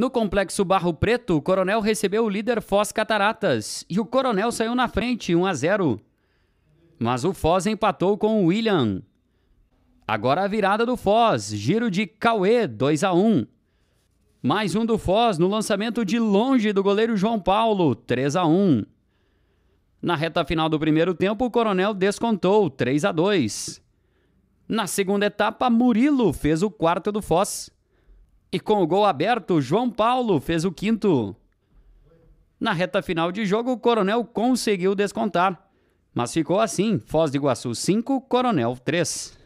No complexo Barro Preto, o Coronel recebeu o líder Foz Cataratas e o Coronel saiu na frente, 1 a 0. Mas o Foz empatou com o William. Agora a virada do Foz, giro de Cauê, 2 a 1. Mais um do Foz no lançamento de longe do goleiro João Paulo, 3 a 1. Na reta final do primeiro tempo, o Coronel descontou, 3 a 2. Na segunda etapa, Murilo fez o quarto do Foz. E com o gol aberto, João Paulo fez o quinto. Na reta final de jogo, o Coronel conseguiu descontar, mas ficou assim: Foz de Iguaçu 5, Coronel 3.